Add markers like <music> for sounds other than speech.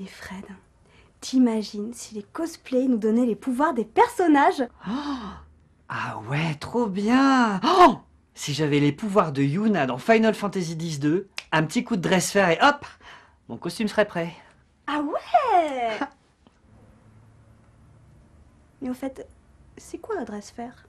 Et Fred, t'imagines si les cosplays nous donnaient les pouvoirs des personnages ah, ah ouais, trop bien oh Si j'avais les pouvoirs de Yuna dans Final Fantasy X-2, un petit coup de dress faire et hop Mon costume serait prêt. Ah ouais <laughs> Mais au fait, c'est quoi un dress faire